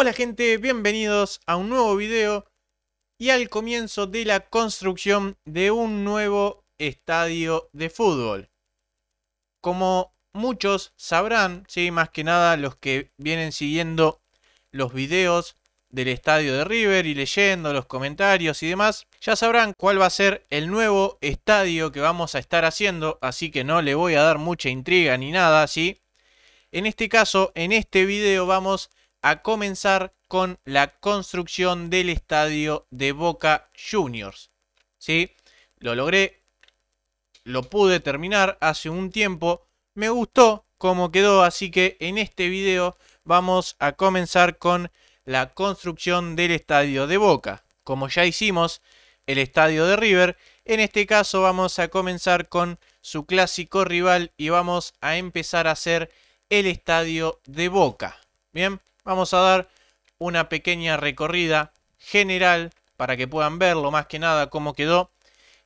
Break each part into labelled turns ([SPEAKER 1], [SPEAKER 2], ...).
[SPEAKER 1] Hola gente, bienvenidos a un nuevo video y al comienzo de la construcción de un nuevo estadio de fútbol. Como muchos sabrán, sí, más que nada los que vienen siguiendo los videos del estadio de River y leyendo los comentarios y demás, ya sabrán cuál va a ser el nuevo estadio que vamos a estar haciendo, así que no le voy a dar mucha intriga ni nada, ¿sí? En este caso, en este video vamos comenzar con la construcción del estadio de Boca Juniors. si Lo logré, lo pude terminar hace un tiempo, me gustó cómo quedó, así que en este vídeo vamos a comenzar con la construcción del estadio de Boca. Como ya hicimos el estadio de River, en este caso vamos a comenzar con su clásico rival y vamos a empezar a hacer el estadio de Boca. Bien, vamos a dar una pequeña recorrida general para que puedan verlo más que nada cómo quedó.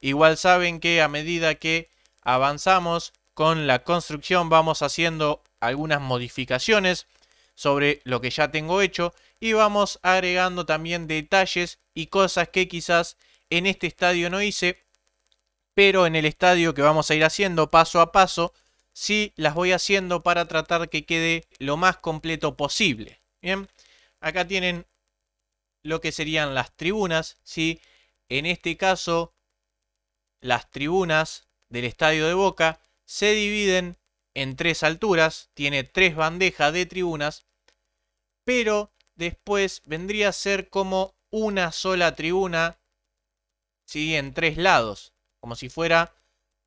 [SPEAKER 1] Igual saben que a medida que avanzamos con la construcción vamos haciendo algunas modificaciones sobre lo que ya tengo hecho y vamos agregando también detalles y cosas que quizás en este estadio no hice, pero en el estadio que vamos a ir haciendo paso a paso, sí las voy haciendo para tratar que quede lo más completo posible. Bien, acá tienen lo que serían las tribunas, En este caso, las tribunas del estadio de Boca se dividen en tres alturas, tiene tres bandejas de tribunas, pero después vendría a ser como una sola tribuna, En tres lados, como si fuera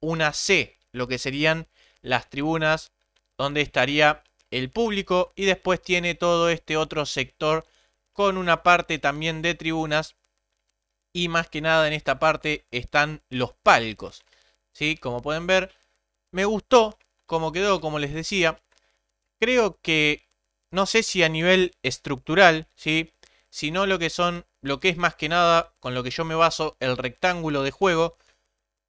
[SPEAKER 1] una C, lo que serían las tribunas donde estaría el público y después tiene todo este otro sector con una parte también de tribunas y más que nada en esta parte están los palcos. ¿sí? Como pueden ver, me gustó como quedó, como les decía. Creo que, no sé si a nivel estructural, ¿sí? sino lo que son, lo que es más que nada con lo que yo me baso, el rectángulo de juego,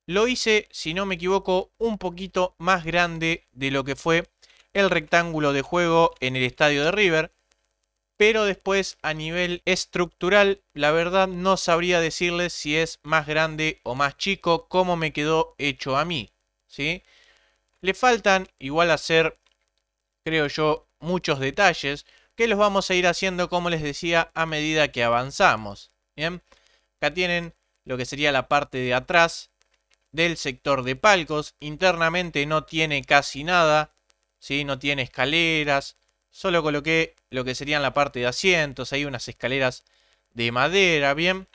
[SPEAKER 1] lo hice, si no me equivoco, un poquito más grande de lo que fue el rectángulo de juego en el estadio de River. Pero después a nivel estructural, la verdad no sabría decirles si es más grande o más chico, como me quedó hecho a mí. ¿sí? Le faltan igual hacer, creo yo, muchos detalles que los vamos a ir haciendo, como les decía, a medida que avanzamos. Bien, acá tienen lo que sería la parte de atrás del sector de palcos. Internamente no tiene casi nada. No tiene escaleras. Solo coloqué lo que serían la parte de asientos. Hay unas escaleras de madera, bien.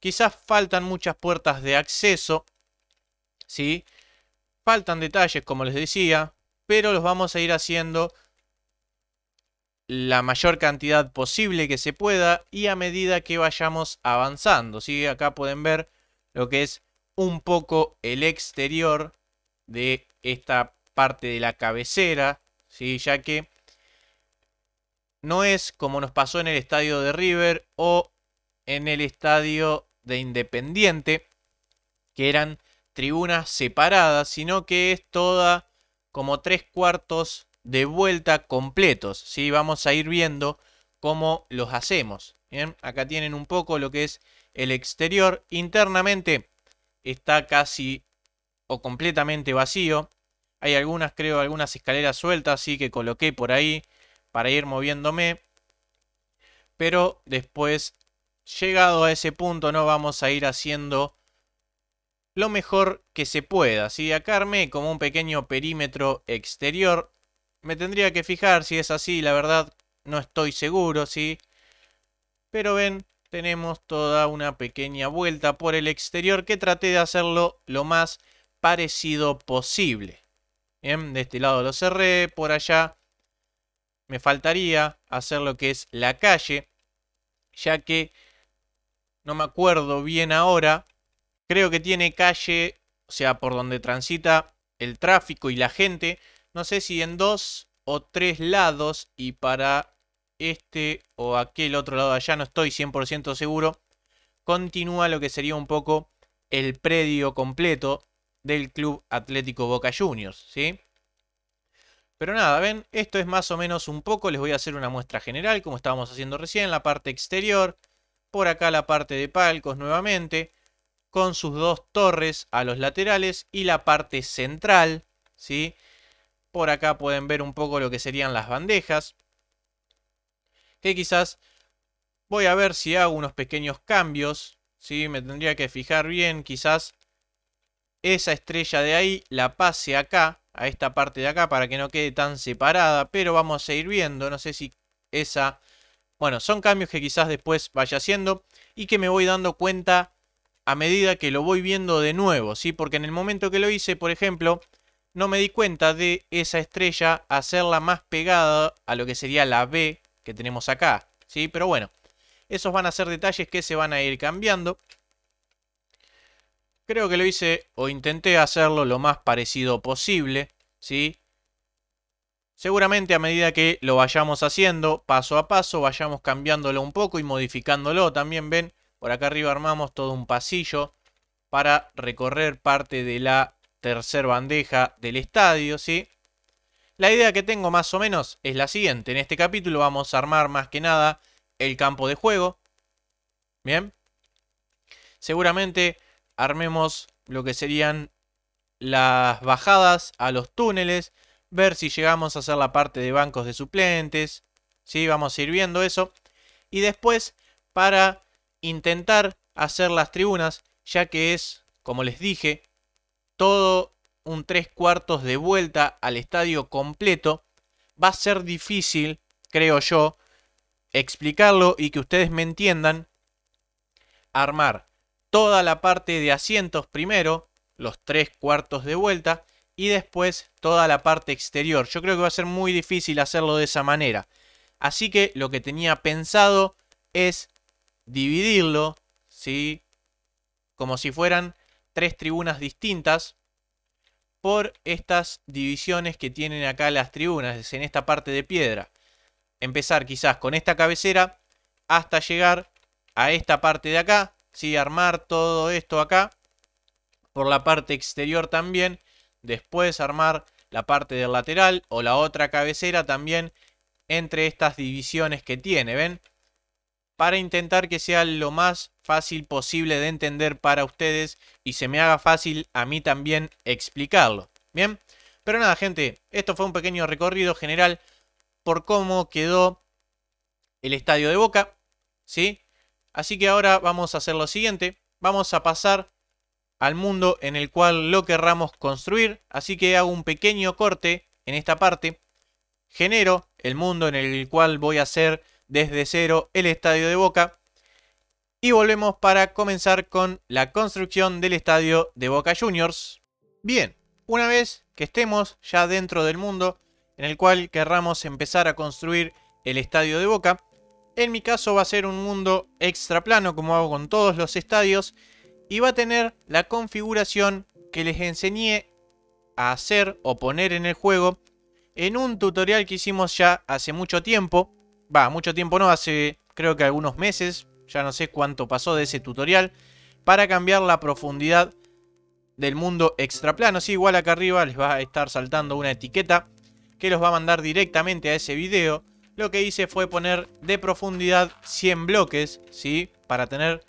[SPEAKER 1] Quizás faltan muchas puertas de acceso, ¿sí? Faltan detalles, como les decía, pero los vamos a ir haciendo la mayor cantidad posible que se pueda y a medida que vayamos avanzando. ¿sí? Acá pueden ver lo que es un poco el exterior de esta parte de la cabecera, ¿sí? ya que no es como nos pasó en el estadio de River o en el estadio de Independiente, que eran tribunas separadas, sino que es toda como tres cuartos de vuelta completos. ¿sí? Vamos a ir viendo cómo los hacemos. acá tienen un poco lo que es el exterior. Internamente está casi o completamente vacío. Hay algunas, creo, algunas escaleras sueltas, así que coloqué por ahí para ir moviéndome. Pero después, llegado a ese punto, no vamos a ir haciendo lo mejor que se pueda. Así ¿sí? acá como un pequeño perímetro exterior, me tendría que fijar si es así, la verdad no estoy seguro, ¿sí? Pero ven, tenemos toda una pequeña vuelta por el exterior que traté de hacerlo lo más parecido posible de este lado lo cerré, por allá me faltaría hacer lo que es la calle, ya que no me acuerdo bien ahora, creo que tiene calle, o sea, por donde transita el tráfico y la gente, no sé si en dos o tres lados y para este o aquel otro lado allá, no estoy 100% seguro, continúa lo que sería un poco el predio completo del Club Atlético Boca Juniors, ¿sí? Pero nada, ven, esto es más o menos un poco, les voy a hacer una muestra general, como estábamos haciendo recién, la parte exterior, por acá la parte de palcos nuevamente, con sus dos torres a los laterales y la parte central, ¿sí? Por acá pueden ver un poco lo que serían las bandejas, que quizás voy a ver si hago unos pequeños cambios, ¿sí? Me tendría que fijar bien, quizás esa estrella de ahí la pase acá, a esta parte de acá, para que no quede tan separada. Pero vamos a ir viendo, no sé si esa... Bueno, son cambios que quizás después vaya haciendo y que me voy dando cuenta a medida que lo voy viendo de nuevo, ¿sí? Porque en el momento que lo hice, por ejemplo, no me di cuenta de esa estrella hacerla más pegada a lo que sería la B que tenemos acá, ¿sí? Pero bueno, esos van a ser detalles que se van a ir cambiando. Creo que lo hice o intenté hacerlo lo más parecido posible, ¿sí? Seguramente a medida que lo vayamos haciendo, paso a paso, vayamos cambiándolo un poco y modificándolo. También ven, por acá arriba armamos todo un pasillo para recorrer parte de la tercera bandeja del estadio, ¿sí? La idea que tengo más o menos es la siguiente. En este capítulo vamos a armar más que nada el campo de juego. Bien. Seguramente armemos lo que serían las bajadas a los túneles, ver si llegamos a hacer la parte de bancos de suplentes, si vamos a ir viendo eso, y después para intentar hacer las tribunas, ya que es, como les dije, todo un tres cuartos de vuelta al estadio completo, va a ser difícil, creo yo, explicarlo y que ustedes me entiendan, armar toda la parte de asientos primero, los tres cuartos de vuelta, y después toda la parte exterior. Yo creo que va a ser muy difícil hacerlo de esa manera. Así que lo que tenía pensado es dividirlo, ¿sí? como si fueran tres tribunas distintas, por estas divisiones que tienen acá las tribunas, en esta parte de piedra. Empezar quizás con esta cabecera hasta llegar a esta parte de acá, ¿sí? Armar todo esto acá. Por la parte exterior también. Después armar la parte del lateral o la otra cabecera también entre estas divisiones que tiene, ¿ven? Para intentar que sea lo más fácil posible de entender para ustedes y se me haga fácil a mí también explicarlo, ¿bien? Pero nada, gente, esto fue un pequeño recorrido general por cómo quedó el estadio de Boca, ¿sí? Así que ahora vamos a hacer lo siguiente. Vamos a pasar al mundo en el cual lo querramos construir. Así que hago un pequeño corte en esta parte. Genero el mundo en el cual voy a hacer desde cero el estadio de Boca. Y volvemos para comenzar con la construcción del estadio de Boca Juniors. Bien, una vez que estemos ya dentro del mundo en el cual querramos empezar a construir el estadio de Boca, en mi caso va a ser un mundo extraplano como hago con todos los estadios y va a tener la configuración que les enseñé a hacer o poner en el juego en un tutorial que hicimos ya hace mucho tiempo. Va, mucho tiempo no, hace creo que algunos meses, ya no sé cuánto pasó de ese tutorial, para cambiar la profundidad del mundo extraplano. Sí, igual acá arriba les va a estar saltando una etiqueta que los va a mandar directamente a ese video lo que hice fue poner de profundidad 100 bloques, ¿sí? Para tener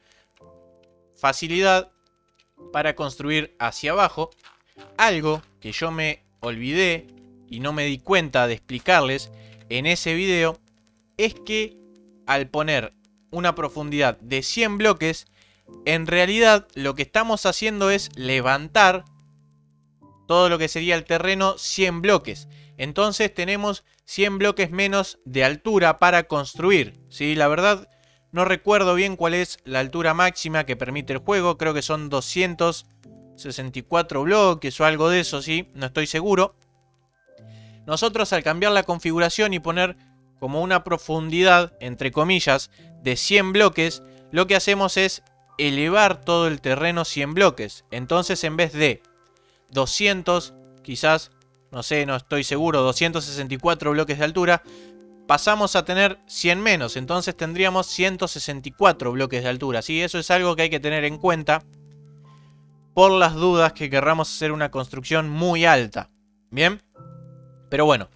[SPEAKER 1] facilidad para construir hacia abajo. Algo que yo me olvidé y no me di cuenta de explicarles en ese video es que al poner una profundidad de 100 bloques, en realidad lo que estamos haciendo es levantar todo lo que sería el terreno 100 bloques. Entonces tenemos 100 bloques menos de altura para construir. Si La verdad no recuerdo bien cuál es la altura máxima que permite el juego, creo que son 264 bloques o algo de eso, ¿sí? no estoy seguro. Nosotros al cambiar la configuración y poner como una profundidad, entre comillas, de 100 bloques, lo que hacemos es elevar todo el terreno 100 bloques. Entonces en vez de 200, quizás no sé, no estoy seguro, 264 bloques de altura, pasamos a tener 100 menos, entonces tendríamos 164 bloques de altura. ¿sí? Eso es algo que hay que tener en cuenta por las dudas que querramos hacer una construcción muy alta. ¿Bien? Pero bueno,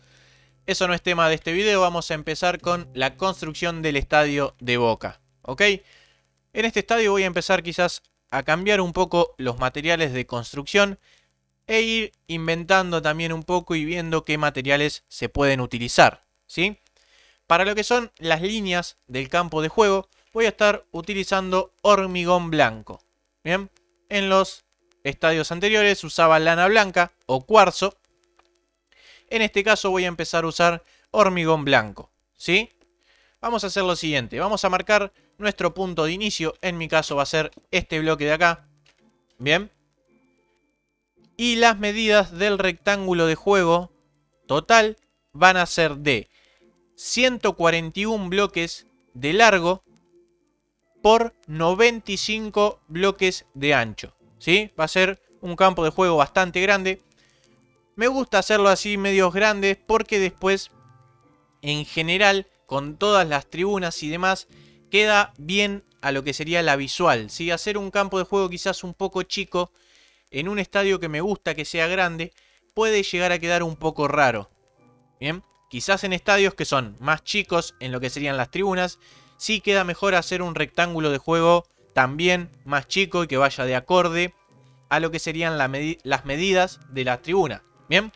[SPEAKER 1] eso no es tema de este video, vamos a empezar con la construcción del estadio de Boca. ¿Ok? En este estadio voy a empezar quizás a cambiar un poco los materiales de construcción e ir inventando también un poco y viendo qué materiales se pueden utilizar. ¿sí? Para lo que son las líneas del campo de juego, voy a estar utilizando hormigón blanco. Bien, en los estadios anteriores usaba lana blanca o cuarzo. En este caso voy a empezar a usar hormigón blanco. ¿sí? Vamos a hacer lo siguiente, vamos a marcar nuestro punto de inicio. En mi caso va a ser este bloque de acá. Bien, y las medidas del rectángulo de juego total van a ser de 141 bloques de largo por 95 bloques de ancho. ¿sí? Va a ser un campo de juego bastante grande. Me gusta hacerlo así, medios grandes, porque después, en general, con todas las tribunas y demás, queda bien a lo que sería la visual. Hacer un campo de juego quizás un poco chico en un estadio que me gusta que sea grande, puede llegar a quedar un poco raro. Bien, quizás en estadios que son más chicos en lo que serían las tribunas, sí queda mejor hacer un rectángulo de juego también más chico y que vaya de acorde a lo que serían las medidas de la tribuna. Bien,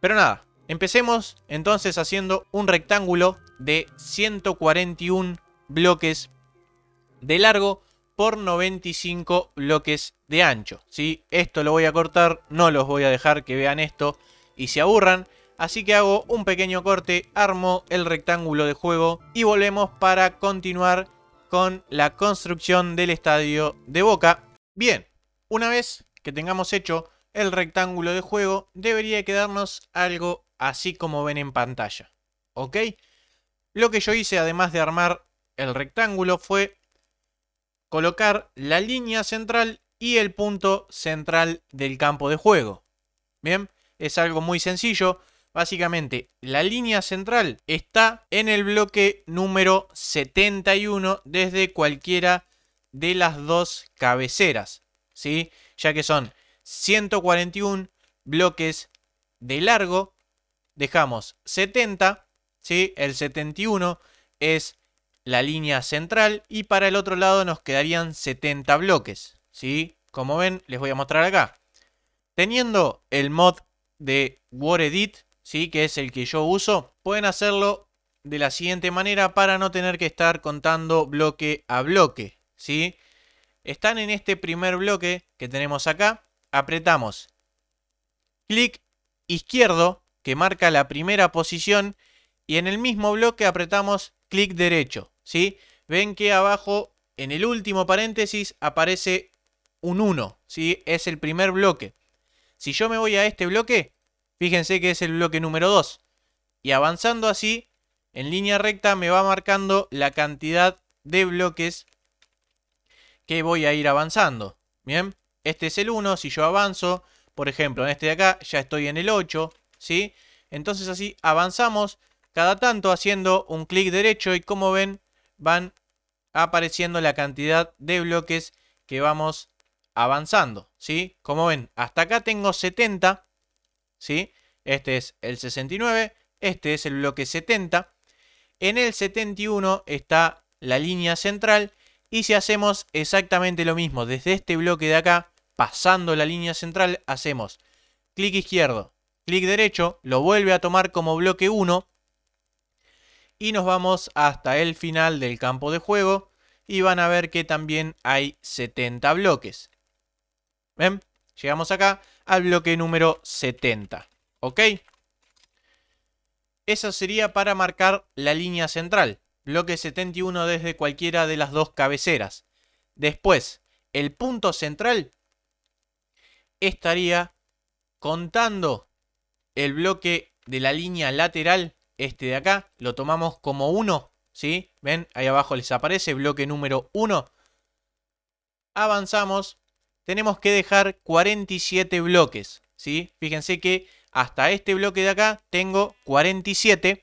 [SPEAKER 1] pero nada, empecemos entonces haciendo un rectángulo de 141 bloques de largo por 95 bloques de ancho. si Esto lo voy a cortar, no los voy a dejar que vean esto y se aburran. Así que hago un pequeño corte, armo el rectángulo de juego y volvemos para continuar con la construcción del estadio de Boca. Bien, una vez que tengamos hecho el rectángulo de juego, debería quedarnos algo así como ven en pantalla. ¿Ok? Lo que yo hice además de armar el rectángulo fue colocar la línea central y el punto central del campo de juego. Bien, es algo muy sencillo. Básicamente, la línea central está en el bloque número 71 desde cualquiera de las dos cabeceras, ¿sí? Ya que son 141 bloques de largo, dejamos 70, ¿sí? El 71 es la línea central y para el otro lado nos quedarían 70 bloques. Como ven, les voy a mostrar acá. Teniendo el mod de WordEdit, ¿sí? Que es el que yo uso, pueden hacerlo de la siguiente manera para no tener que estar contando bloque a bloque, ¿sí? Están en este primer bloque que tenemos acá, apretamos clic izquierdo que marca la primera posición y en el mismo bloque apretamos clic derecho, ¿sí? Ven que abajo en el último paréntesis aparece un 1, Es el primer bloque. Si yo me voy a este bloque, fíjense que es el bloque número 2. Y avanzando así, en línea recta me va marcando la cantidad de bloques que voy a ir avanzando. Bien, este es el 1, si yo avanzo, por ejemplo, en este de acá ya estoy en el 8, ¿sí? Entonces así avanzamos cada tanto haciendo un clic derecho y como ven van apareciendo la cantidad de bloques que vamos avanzando, ¿sí? Como ven, hasta acá tengo 70, ¿sí? Este es el 69, este es el bloque 70. En el 71 está la línea central y si hacemos exactamente lo mismo desde este bloque de acá, pasando la línea central, hacemos clic izquierdo, clic derecho, lo vuelve a tomar como bloque 1 y nos vamos hasta el final del campo de juego y van a ver que también hay 70 bloques. ¿Ven? Llegamos acá al bloque número 70. ¿Ok? Eso sería para marcar la línea central. Bloque 71 desde cualquiera de las dos cabeceras. Después, el punto central estaría contando el bloque de la línea lateral, este de acá, lo tomamos como 1, ¿sí? ¿Ven? Ahí abajo les aparece bloque número 1. Avanzamos tenemos que dejar 47 bloques, ¿sí? Fíjense que hasta este bloque de acá tengo 47.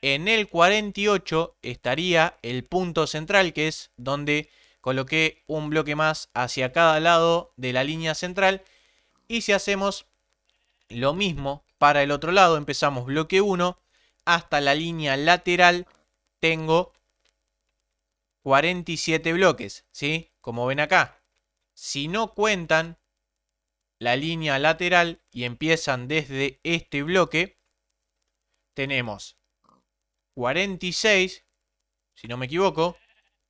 [SPEAKER 1] En el 48 estaría el punto central, que es donde coloqué un bloque más hacia cada lado de la línea central. Y si hacemos lo mismo para el otro lado, empezamos bloque 1 hasta la línea lateral, tengo 47 bloques, ¿sí? Como ven acá, si no cuentan la línea lateral y empiezan desde este bloque, tenemos 46, si no me equivoco,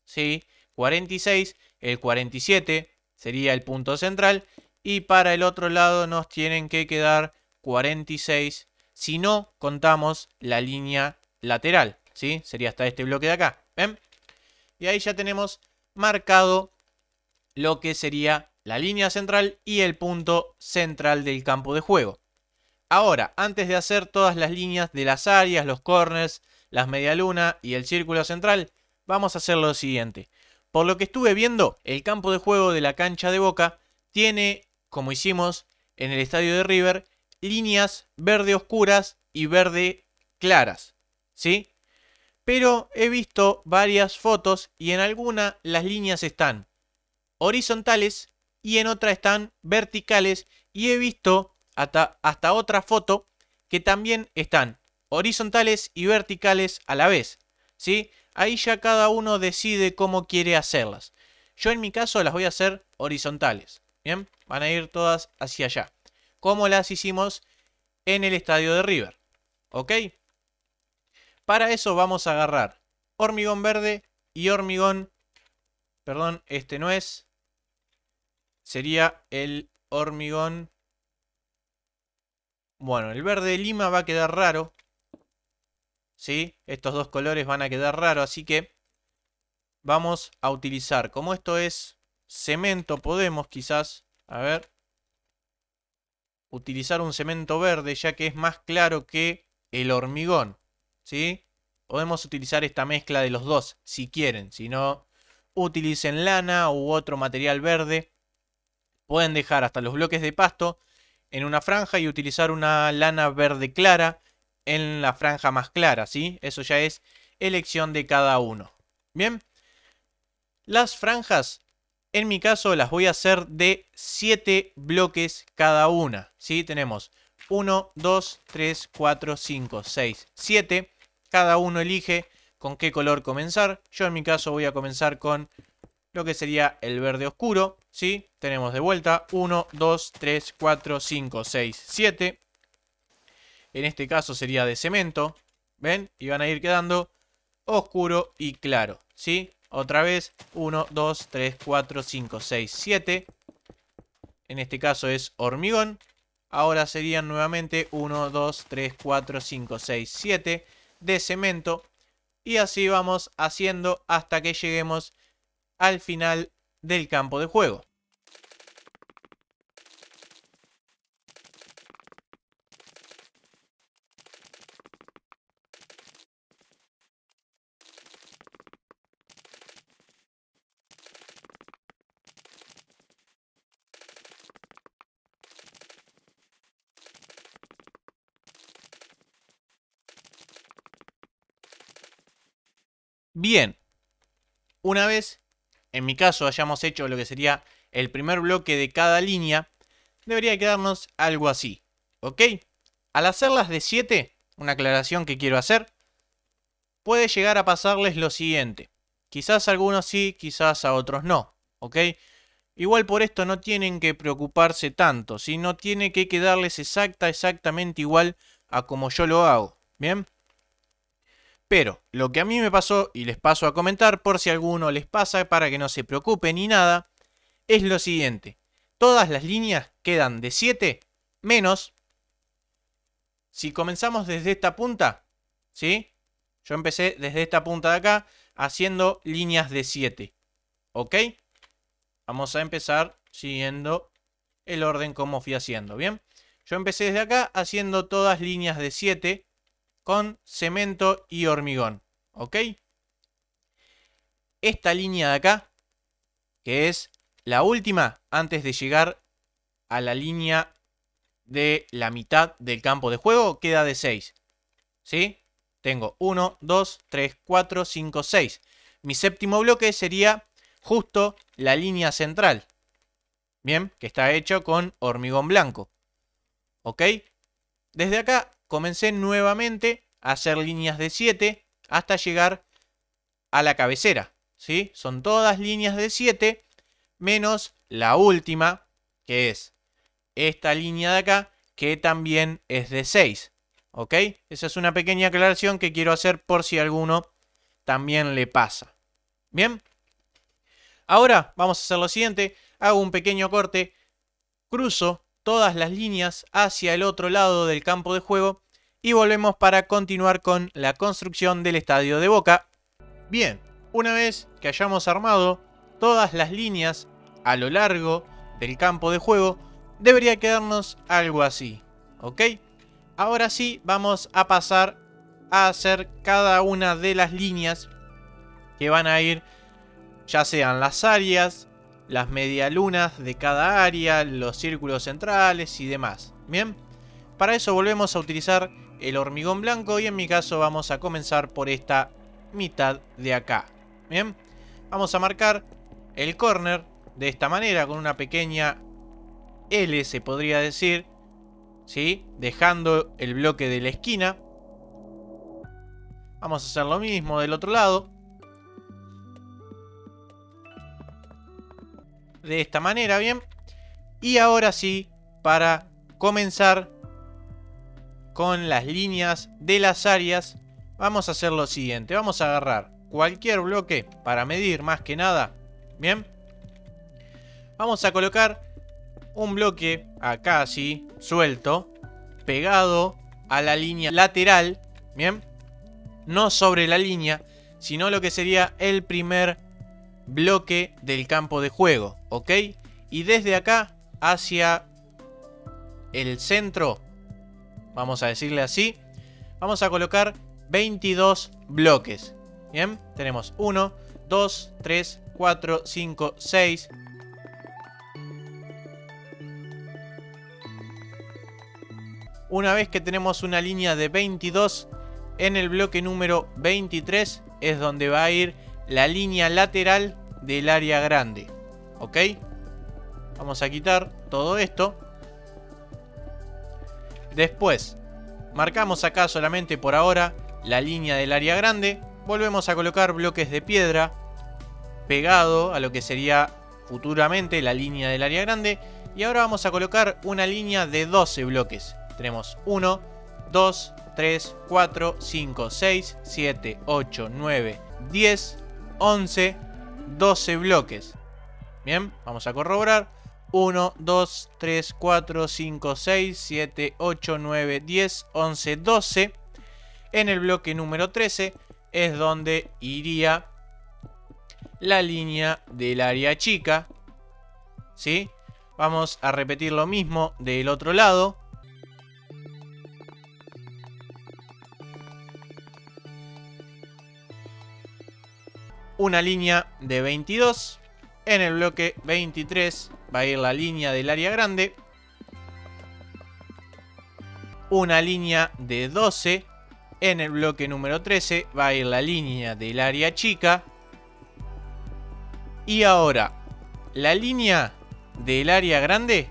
[SPEAKER 1] ¿sí? 46, el 47 sería el punto central y para el otro lado nos tienen que quedar 46 si no contamos la línea lateral, ¿sí? Sería hasta este bloque de acá, ¿ven? Y ahí ya tenemos marcado lo que sería la línea central y el punto central del campo de juego. Ahora, antes de hacer todas las líneas de las áreas, los corners, las luna y el círculo central, vamos a hacer lo siguiente. Por lo que estuve viendo, el campo de juego de la cancha de Boca tiene, como hicimos en el estadio de River, líneas verde oscuras y verde claras, ¿sí? Pero he visto varias fotos y en alguna las líneas están horizontales y en otra están verticales y he visto hasta, otra foto que también están horizontales y verticales a la vez. ¿sí? Ahí ya cada uno decide cómo quiere hacerlas. Yo en mi caso las voy a hacer horizontales. Bien, van a ir todas hacia allá. Como las hicimos en el estadio de River. ¿Ok? Para eso vamos a agarrar hormigón verde y hormigón... Perdón, este no es sería el hormigón. Bueno, el verde de lima va a quedar raro. ¿Sí? Estos dos colores van a quedar raros. así que vamos a utilizar. Como esto es cemento, podemos quizás, a ver, utilizar un cemento verde ya que es más claro que el hormigón. ¿Sí? Podemos utilizar esta mezcla de los dos si quieren, si no utilicen lana u otro material verde Pueden dejar hasta los bloques de pasto en una franja y utilizar una lana verde clara en la franja más clara, ¿sí? Eso ya es elección de cada uno. Bien, las franjas, en mi caso, las voy a hacer de 7 bloques cada una, ¿sí? Tenemos 1, 2, 3, 4, 5, 6, 7. Cada uno elige con qué color comenzar. Yo en mi caso voy a comenzar con lo que sería el verde oscuro. Tenemos de vuelta 1, 2, 3, 4, 5, 6, 7. En este caso sería de cemento, ¿ven? Y van a ir quedando oscuro y claro, ¿sí? Otra vez, 1, 2, 3, 4, 5, 6, 7. En este caso es hormigón. Ahora serían nuevamente 1, 2, 3, 4, 5, 6, 7 de cemento. Y así vamos haciendo hasta que lleguemos al final del campo de juego. Bien, una vez en mi caso hayamos hecho lo que sería el primer bloque de cada línea, debería quedarnos algo así, ¿ok? Al hacerlas de 7, una aclaración que quiero hacer, puede llegar a pasarles lo siguiente. Quizás a algunos sí, quizás a otros no, ¿ok? Igual por esto no tienen que preocuparse tanto, si no tiene que quedarles exacta, exactamente igual a como yo lo hago, ¿bien? Pero lo que a mí me pasó, y les paso a comentar por si alguno les pasa para que no se preocupen ni nada, es lo siguiente. Todas las líneas quedan de 7 menos... Si comenzamos desde esta punta, ¿sí? Yo empecé desde esta punta de acá haciendo líneas de 7. ¿Ok? Vamos a empezar siguiendo el orden como fui haciendo, ¿bien? Yo empecé desde acá haciendo todas líneas de 7 con cemento y hormigón. ¿Ok? Esta línea de acá, que es la última antes de llegar a la línea de la mitad del campo de juego, queda de 6. ¿Sí? Tengo 1, 2, 3, 4, 5, 6. Mi séptimo bloque sería justo la línea central. Bien, que está hecho con hormigón blanco. ¿Ok? Desde acá comencé nuevamente a hacer líneas de 7 hasta llegar a la cabecera. ¿sí? Son todas líneas de 7 menos la última, que es esta línea de acá, que también es de 6. ¿Ok? Esa es una pequeña aclaración que quiero hacer por si alguno también le pasa. Bien. Ahora vamos a hacer lo siguiente. Hago un pequeño corte. Cruzo todas las líneas hacia el otro lado del campo de juego y volvemos para continuar con la construcción del estadio de Boca. Bien, una vez que hayamos armado todas las líneas a lo largo del campo de juego, debería quedarnos algo así, ¿ok? Ahora sí, vamos a pasar a hacer cada una de las líneas que van a ir, ya sean las áreas, las medialunas de cada área, los círculos centrales y demás. Bien, para eso volvemos a utilizar el hormigón blanco y en mi caso vamos a comenzar por esta mitad de acá. Bien, vamos a marcar el corner de esta manera con una pequeña L se podría decir, Si. dejando el bloque de la esquina. Vamos a hacer lo mismo del otro lado. De esta manera, bien. Y ahora sí, para comenzar con las líneas de las áreas, vamos a hacer lo siguiente. Vamos a agarrar cualquier bloque para medir más que nada. Bien. Vamos a colocar un bloque acá así, suelto, pegado a la línea lateral. Bien. No sobre la línea, sino lo que sería el primer bloque del campo de juego. ¿Ok? Y desde acá hacia el centro vamos a decirle así, vamos a colocar 22 bloques. Bien, tenemos 1, 2, 3, 4, 5, 6. Una vez que tenemos una línea de 22, en el bloque número 23 es donde va a ir la línea lateral del área grande. ¿Ok? Vamos a quitar todo esto. Después, marcamos acá solamente por ahora la línea del área grande, volvemos a colocar bloques de piedra pegado a lo que sería futuramente la línea del área grande y ahora vamos a colocar una línea de 12 bloques. Tenemos 1, 2, 3, 4, 5, 6, 7, 8, 9, 10, 11, 12 bloques. Bien, vamos a corroborar. 1, 2, 3, 4, 5, 6, 7, 8, 9, 10, 11, 12. En el bloque número 13 es donde iría la línea del área chica. ¿Sí? Vamos a repetir lo mismo del otro lado. Una línea de 22. En el bloque 23 va a ir la línea del área grande. Una línea de 12. En el bloque número 13 va a ir la línea del área chica. Y ahora, la línea del área grande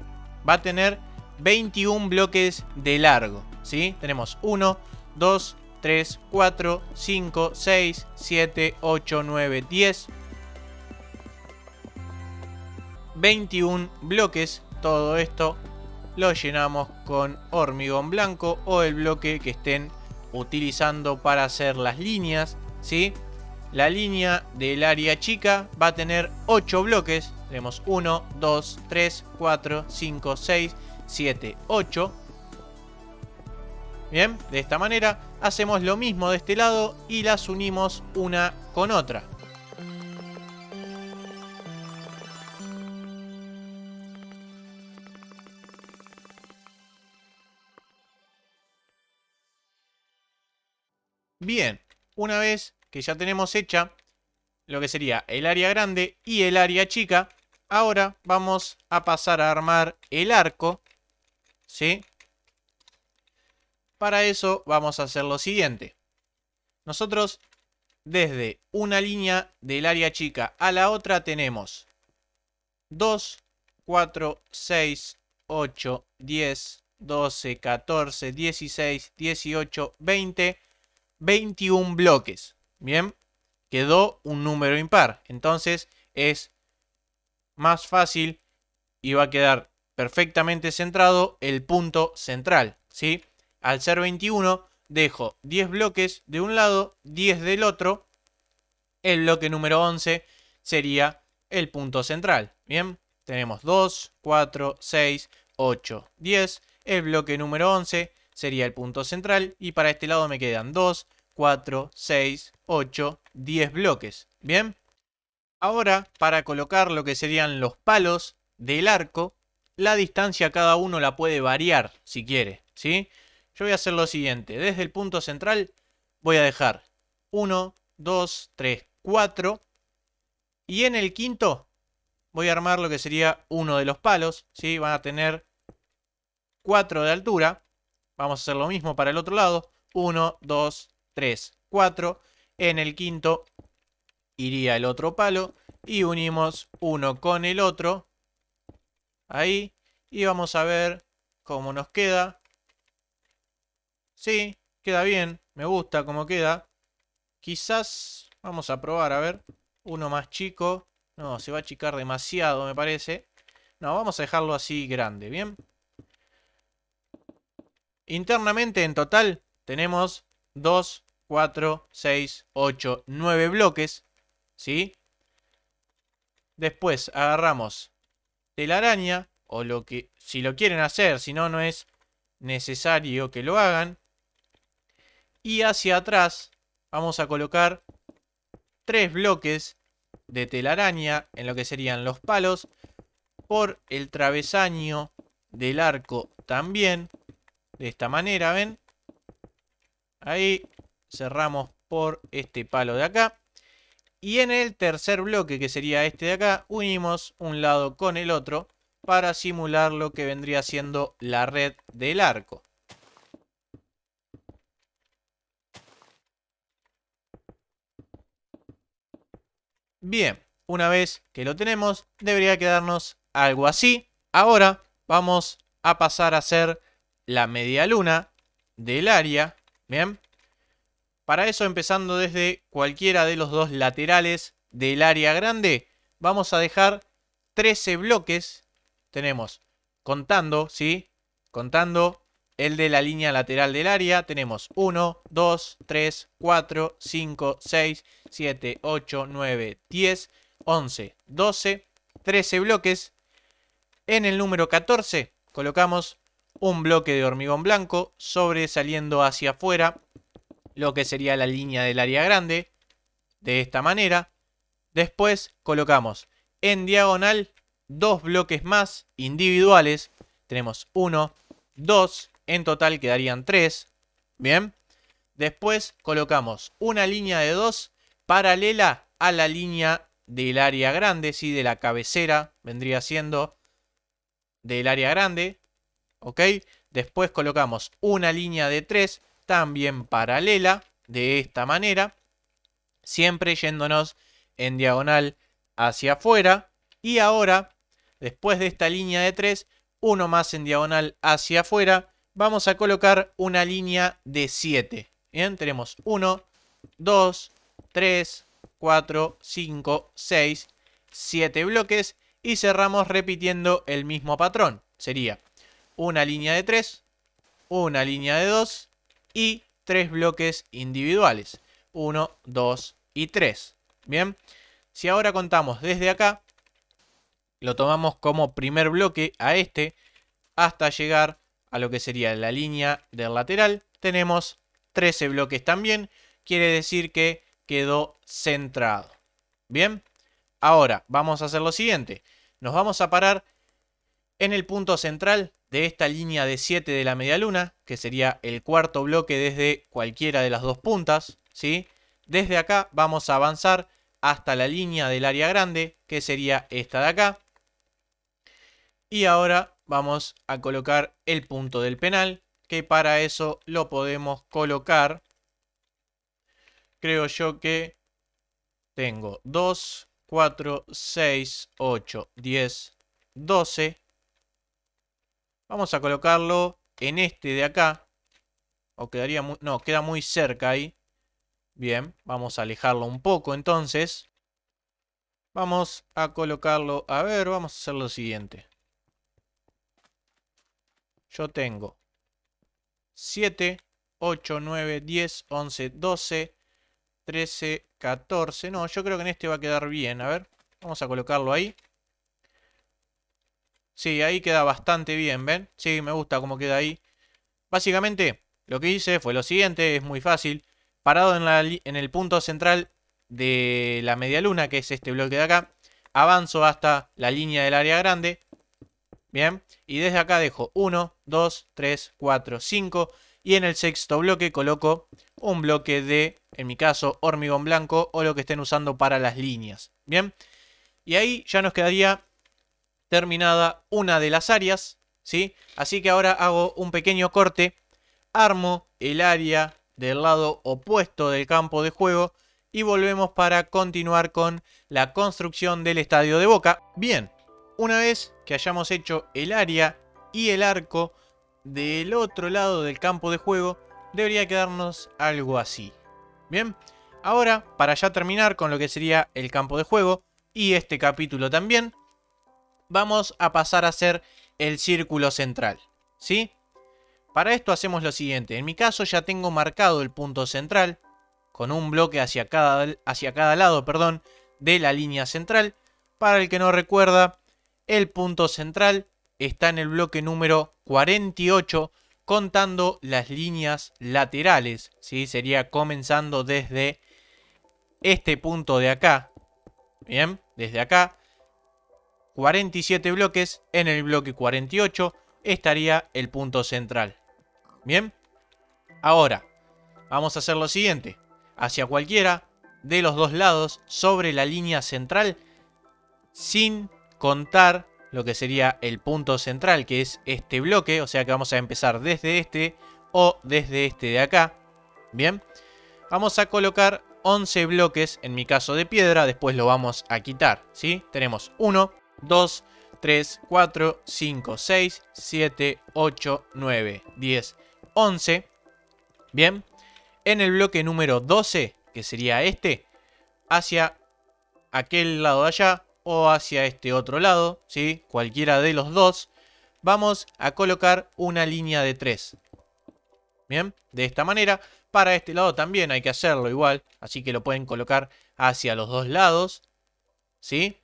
[SPEAKER 1] va a tener 21 bloques de largo. ¿sí? Tenemos 1, 2, 3, 4, 5, 6, 7, 8, 9, 10, 21 bloques. Todo esto lo llenamos con hormigón blanco o el bloque que estén utilizando para hacer las líneas. ¿sí? La línea del área chica va a tener 8 bloques. Tenemos 1, 2, 3, 4, 5, 6, 7, 8. Bien, de esta manera hacemos lo mismo de este lado y las unimos una con otra. Bien, una vez que ya tenemos hecha lo que sería el área grande y el área chica, ahora vamos a pasar a armar el arco, Para eso vamos a hacer lo siguiente. Nosotros desde una línea del área chica a la otra tenemos 2, 4, 6, 8, 10, 12, 14, 16, 18, 20... 21 bloques. Bien, quedó un número impar. Entonces es más fácil y va a quedar perfectamente centrado el punto central. ¿sí? Al ser 21, dejo 10 bloques de un lado, 10 del otro. El bloque número 11 sería el punto central. Bien, tenemos 2, 4, 6, 8, 10. El bloque número 11 sería el punto central y para este lado me quedan 2, 4, 6, 8, 10 bloques. Bien, ahora para colocar lo que serían los palos del arco, la distancia cada uno la puede variar si quiere, ¿sí? Yo voy a hacer lo siguiente, desde el punto central voy a dejar 1, 2, 3, 4 y en el quinto voy a armar lo que sería uno de los palos, ¿sí? Van a tener 4 de altura Vamos a hacer lo mismo para el otro lado. 1, 2, 3, 4. En el quinto iría el otro palo. Y unimos uno con el otro. Ahí. Y vamos a ver cómo nos queda. Sí, queda bien. Me gusta cómo queda. Quizás vamos a probar, a ver. Uno más chico. No, se va a achicar demasiado, me parece. No, vamos a dejarlo así grande, ¿bien? Internamente en total tenemos 2, 4, 6, 8, 9 bloques. ¿Sí? Después agarramos telaraña o lo que si lo quieren hacer, si no no es necesario que lo hagan. Y hacia atrás vamos a colocar tres bloques de telaraña en lo que serían los palos por el travesaño del arco también de esta manera, ¿ven? Ahí cerramos por este palo de acá. Y en el tercer bloque, que sería este de acá, unimos un lado con el otro para simular lo que vendría siendo la red del arco. Bien, una vez que lo tenemos, debería quedarnos algo así. Ahora vamos a pasar a hacer la media luna del área. Bien. Para eso, empezando desde cualquiera de los dos laterales del área grande, vamos a dejar 13 bloques. Tenemos, contando, ¿sí? Contando el de la línea lateral del área, tenemos 1, 2, 3, 4, 5, 6, 7, 8, 9, 10, 11, 12, 13 bloques. En el número 14 colocamos un bloque de hormigón blanco sobresaliendo hacia afuera, lo que sería la línea del área grande, de esta manera. Después colocamos en diagonal dos bloques más individuales. Tenemos uno, dos, en total quedarían tres. Bien. Después colocamos una línea de dos paralela a la línea del área grande, y de la cabecera vendría siendo del área grande. ¿ok? Después colocamos una línea de 3 también paralela de esta manera, siempre yéndonos en diagonal hacia afuera. Y ahora, después de esta línea de 3, uno más en diagonal hacia afuera, vamos a colocar una línea de 7. Bien, tenemos 1, 2, 3, 4, 5, 6, 7 bloques y cerramos repitiendo el mismo patrón. Sería una línea de 3, una línea de 2 y tres bloques individuales. 1, 2 y 3. Bien, si ahora contamos desde acá, lo tomamos como primer bloque a este, hasta llegar a lo que sería la línea del lateral, tenemos 13 bloques también, quiere decir que quedó centrado. Bien, ahora vamos a hacer lo siguiente, nos vamos a parar en el punto central de esta línea de 7 de la media luna, que sería el cuarto bloque desde cualquiera de las dos puntas, ¿sí? Desde acá vamos a avanzar hasta la línea del área grande, que sería esta de acá. Y ahora vamos a colocar el punto del penal, que para eso lo podemos colocar. Creo yo que tengo 2, 4, 6, 8, 10, 12. Vamos a colocarlo en este de acá. O quedaría muy, no, queda muy cerca ahí. Bien, vamos a alejarlo un poco entonces. Vamos a colocarlo, a ver, vamos a hacer lo siguiente. Yo tengo 7, 8, 9, 10, 11, 12, 13, 14. No, yo creo que en este va a quedar bien. A ver, vamos a colocarlo ahí. Sí, ahí queda bastante bien, ¿ven? Sí, me gusta cómo queda ahí. Básicamente, lo que hice fue lo siguiente, es muy fácil. Parado en, el punto central de la media luna, que es este bloque de acá, avanzo hasta la línea del área grande. Bien, y desde acá dejo 1, 2, 3, 4, 5. Y en el sexto bloque coloco un bloque de, en mi caso, hormigón blanco o lo que estén usando para las líneas. Bien, y ahí ya nos quedaría terminada una de las áreas, ¿sí? Así que ahora hago un pequeño corte, armo el área del lado opuesto del campo de juego y volvemos para continuar con la construcción del estadio de Boca. Bien, una vez que hayamos hecho el área y el arco del otro lado del campo de juego, debería quedarnos algo así. Bien, ahora para ya terminar con lo que sería el campo de juego y este capítulo también, vamos a pasar a hacer el círculo central, ¿sí? Para esto hacemos lo siguiente, en mi caso ya tengo marcado el punto central, con un bloque hacia cada, hacia cada lado perdón, de la línea central. Para el que no recuerda, el punto central está en el bloque número 48, contando las líneas laterales, ¿sí? sería comenzando desde este punto de acá, bien, desde acá, 47 bloques, en el bloque 48 estaría el punto central. Bien, ahora vamos a hacer lo siguiente. Hacia cualquiera de los dos lados sobre la línea central sin contar lo que sería el punto central que es este bloque. O sea que vamos a empezar desde este o desde este de acá. Bien, vamos a colocar 11 bloques, en mi caso de piedra, después lo vamos a quitar, ¿sí? Tenemos uno 2, 3, 4, 5, 6, 7, 8, 9, 10, 11. Bien, en el bloque número 12, que sería este, hacia aquel lado de allá o hacia este otro lado, ¿sí? cualquiera de los dos, vamos a colocar una línea de 3. Bien, de esta manera, para este lado también hay que hacerlo igual, así que lo pueden colocar hacia los dos lados, ¿sí?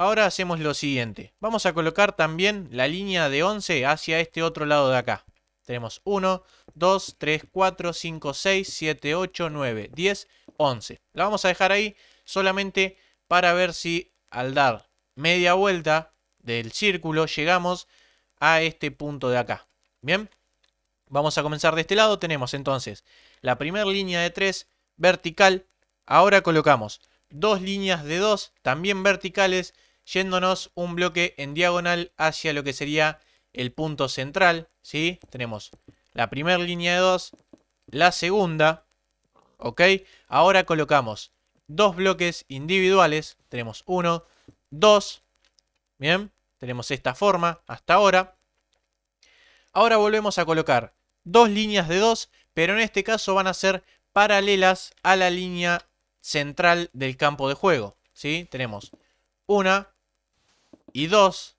[SPEAKER 1] Ahora hacemos lo siguiente. Vamos a colocar también la línea de 11 hacia este otro lado de acá. Tenemos 1, 2, 3, 4, 5, 6, 7, 8, 9, 10, 11. La vamos a dejar ahí solamente para ver si al dar media vuelta del círculo llegamos a este punto de acá. Bien, vamos a comenzar de este lado. Tenemos entonces la primera línea de 3 vertical. Ahora colocamos dos líneas de 2 también verticales yéndonos un bloque en diagonal hacia lo que sería el punto central, ¿sí? Tenemos la primera línea de 2, la segunda, ¿ok? Ahora colocamos dos bloques individuales, tenemos uno, dos, ¿bien? Tenemos esta forma hasta ahora. Ahora volvemos a colocar dos líneas de 2, pero en este caso van a ser paralelas a la línea central del campo de juego, ¿sí? Tenemos una, y 2.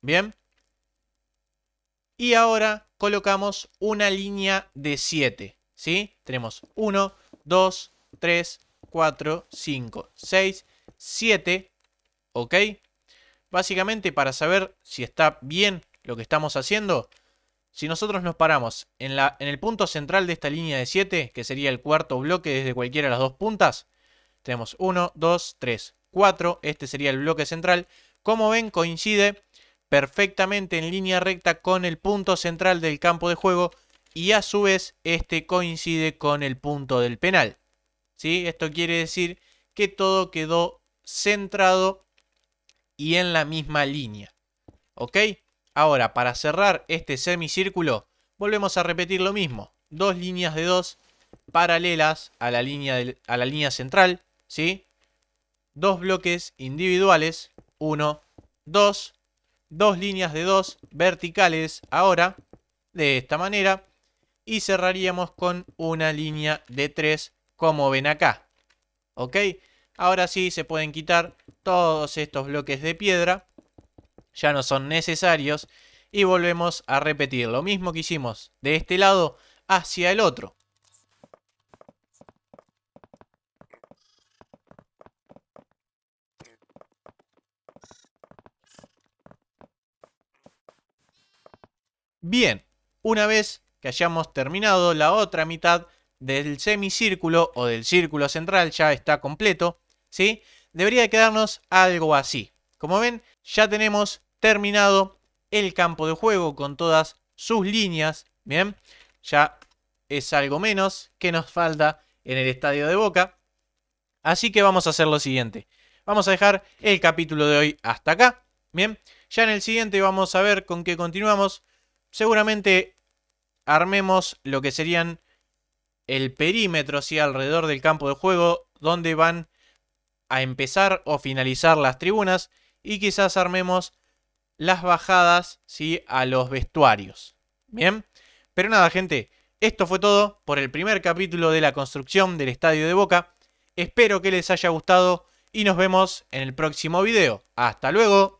[SPEAKER 1] ¿Bien? Y ahora colocamos una línea de 7. ¿Sí? Tenemos 1, 2, 3, 4, 5, 6, 7. ¿Ok? Básicamente para saber si está bien lo que estamos haciendo, si nosotros nos paramos en, la, en el punto central de esta línea de 7, que sería el cuarto bloque desde cualquiera de las dos puntas, tenemos 1, 2, 3, 4, este sería el bloque central, como ven, coincide perfectamente en línea recta con el punto central del campo de juego y a su vez este coincide con el punto del penal. ¿Sí? Esto quiere decir que todo quedó centrado y en la misma línea. Ahora, para cerrar este semicírculo, volvemos a repetir lo mismo. Dos líneas de dos paralelas a la línea, a la línea central. ¿Sí? Dos bloques individuales 1, 2. Dos líneas de 2 verticales ahora, de esta manera. Y cerraríamos con una línea de 3, como ven acá. ¿Ok? Ahora sí se pueden quitar todos estos bloques de piedra. Ya no son necesarios. Y volvemos a repetir lo mismo que hicimos de este lado hacia el otro. Bien, una vez que hayamos terminado la otra mitad del semicírculo o del círculo central, ya está completo, ¿sí? Debería quedarnos algo así. Como ven, ya tenemos terminado el campo de juego con todas sus líneas, ¿bien? Ya es algo menos que nos falta en el estadio de Boca. Así que vamos a hacer lo siguiente. Vamos a dejar el capítulo de hoy hasta acá, ¿bien? Ya en el siguiente vamos a ver con qué continuamos seguramente armemos lo que serían el perímetro, alrededor del campo de juego, donde van a empezar o finalizar las tribunas y quizás armemos las bajadas, sí, a los vestuarios. Bien, pero nada, gente, esto fue todo por el primer capítulo de la construcción del estadio de Boca. Espero que les haya gustado y nos vemos en el próximo video. Hasta luego.